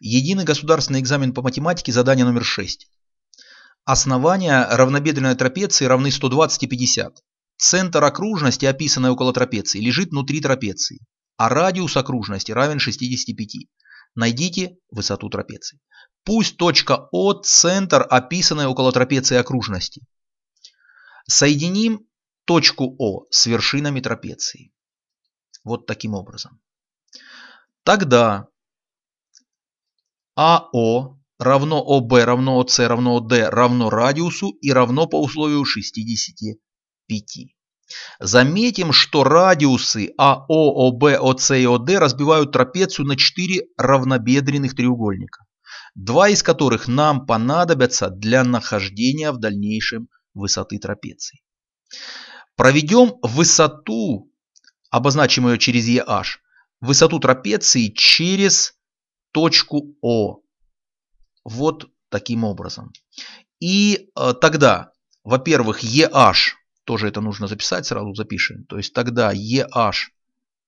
Единый государственный экзамен по математике, задание номер 6. Основания равнобедренной трапеции равны 120 и 50. Центр окружности, описанной около трапеции, лежит внутри трапеции, а радиус окружности равен 65. Найдите высоту трапеции. Пусть точка О – центр, описанной около трапеции окружности. Соединим точку О с вершинами трапеции. Вот таким образом. Тогда АО равно ОБ равно ОС равно ОД равно радиусу и равно по условию 65. Заметим, что радиусы АО, ОБ, ОС и ОД разбивают трапецию на 4 равнобедренных треугольника, два из которых нам понадобятся для нахождения в дальнейшем высоты трапеции. Проведем высоту, обозначим ее через EH, высоту трапеции через точку О. Вот таким образом. И э, тогда, во-первых, EH, тоже это нужно записать, сразу запишем. То есть тогда EH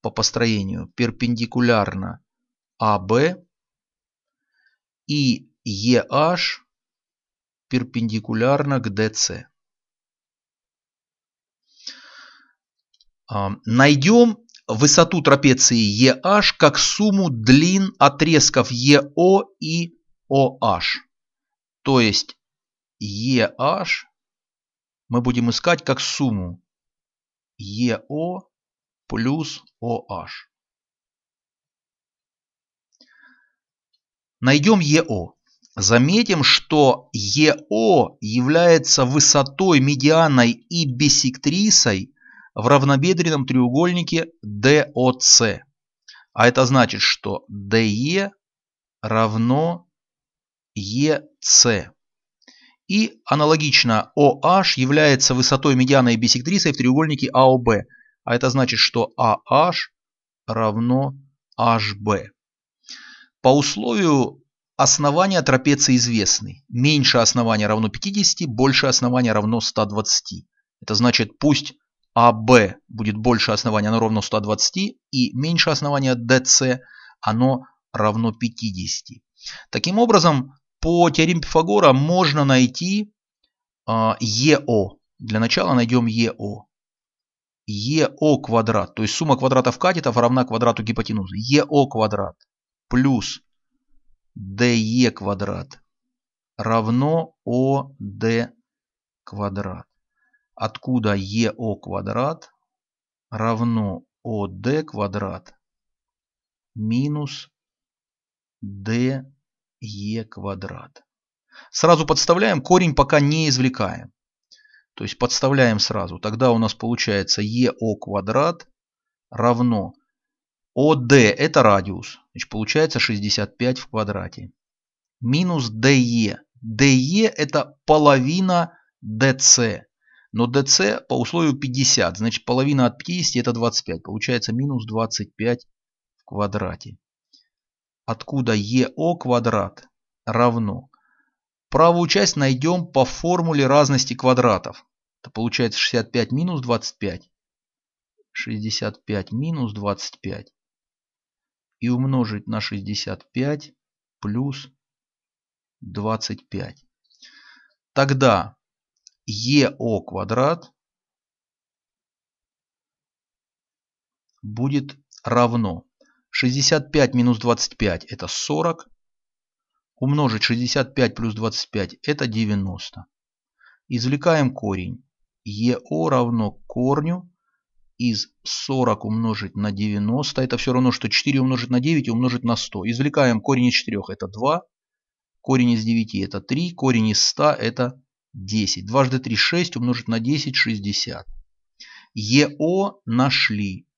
по построению перпендикулярно AB «А и EH перпендикулярно к DC. Найдем высоту трапеции EH как сумму длин отрезков EO и OH. То есть EH мы будем искать как сумму EO плюс OH. Найдем EO. Заметим, что EO является высотой, медианой и бисектрисой в равнобедренном треугольнике DOC. А это значит, что DE равно EC. И аналогично OH является высотой медиана и бисектрисой в треугольнике AOB. А это значит, что AH равно HB. По условию основания трапеции известны. Меньше основания равно 50, больше основания равно 120. Это значит, пусть а будет больше основания, оно равно 120, и меньше основания dc, оно равно 50. Таким образом, по теореме Пифагора можно найти EO. А, Для начала найдем EO. EO квадрат, то есть сумма квадратов катетов равна квадрату гипотенузы. EO квадрат плюс DE квадрат равно OD квадрат откуда ЕО квадрат равно ОД квадрат минус ДЕ квадрат. Сразу подставляем, корень пока не извлекаем. То есть подставляем сразу. Тогда у нас получается ЕО квадрат равно ОД, это радиус. Значит, получается 65 в квадрате. Минус ДЕ. ДЕ это половина ДС. Но dc по условию 50, значит половина от 50 это 25. Получается минус 25 в квадрате. Откуда EO квадрат равно? Правую часть найдем по формуле разности квадратов. Это получается 65 минус 25. 65 минус 25. И умножить на 65 плюс 25. Тогда ЕО квадрат будет равно 65 минус 25 это 40, умножить 65 плюс 25 это 90. Извлекаем корень. ЕО равно корню из 40 умножить на 90, это все равно, что 4 умножить на 9 умножить на 100. Извлекаем корень из 4, это 2, корень из 9 это 3, корень из 100 это 10. Дважды 3 – 6 умножить на 10 – 60. ЕО нашли.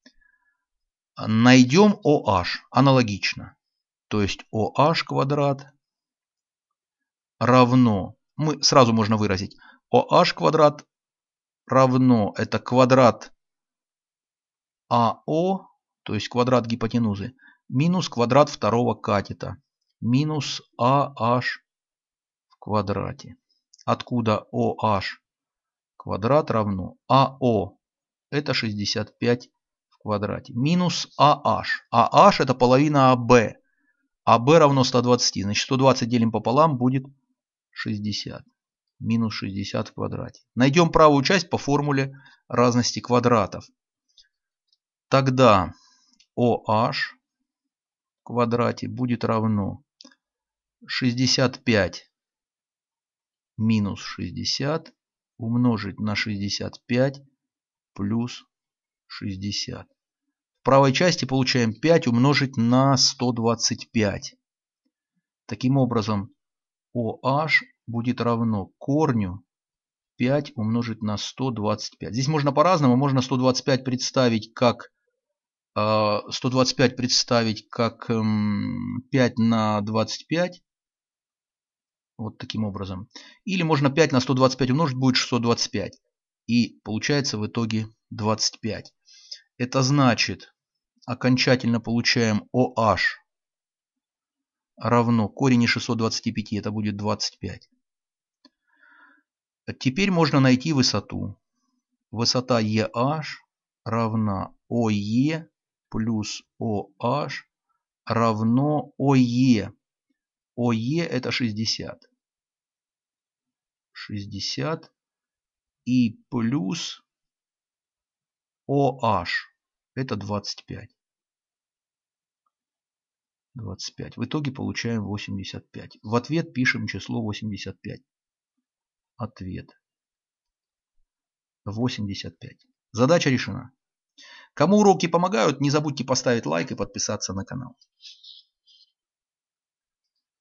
Найдем OH. Аналогично. То есть OH квадрат равно. Мы сразу можно выразить. OH квадрат равно. Это квадрат АО, то есть квадрат гипотенузы, минус квадрат второго катета. Минус АH в квадрате откуда OH квадрат равно АО, это 65 в квадрате, минус AH. AH это половина AB. А AB равно 120, значит 120 делим пополам будет 60. Минус 60 в квадрате. Найдем правую часть по формуле разности квадратов. Тогда OH в квадрате будет равно 65 минус 60 умножить на 65 плюс 60. В правой части получаем 5 умножить на 125. Таким образом, OH будет равно корню 5 умножить на 125. Здесь можно по-разному. Можно 125 представить как 125 э, представить как 5 эм, на 25 вот таким образом. Или можно 5 на 125 умножить, будет 625. И получается в итоге 25. Это значит, окончательно получаем OH равно корень из 625, это будет 25. Теперь можно найти высоту. Высота EH равна OE плюс OH равно OE. OE это 60. 60 и плюс OH. Это 25. 25. В итоге получаем 85. В ответ пишем число 85. Ответ. 85. Задача решена. Кому уроки помогают, не забудьте поставить лайк и подписаться на канал.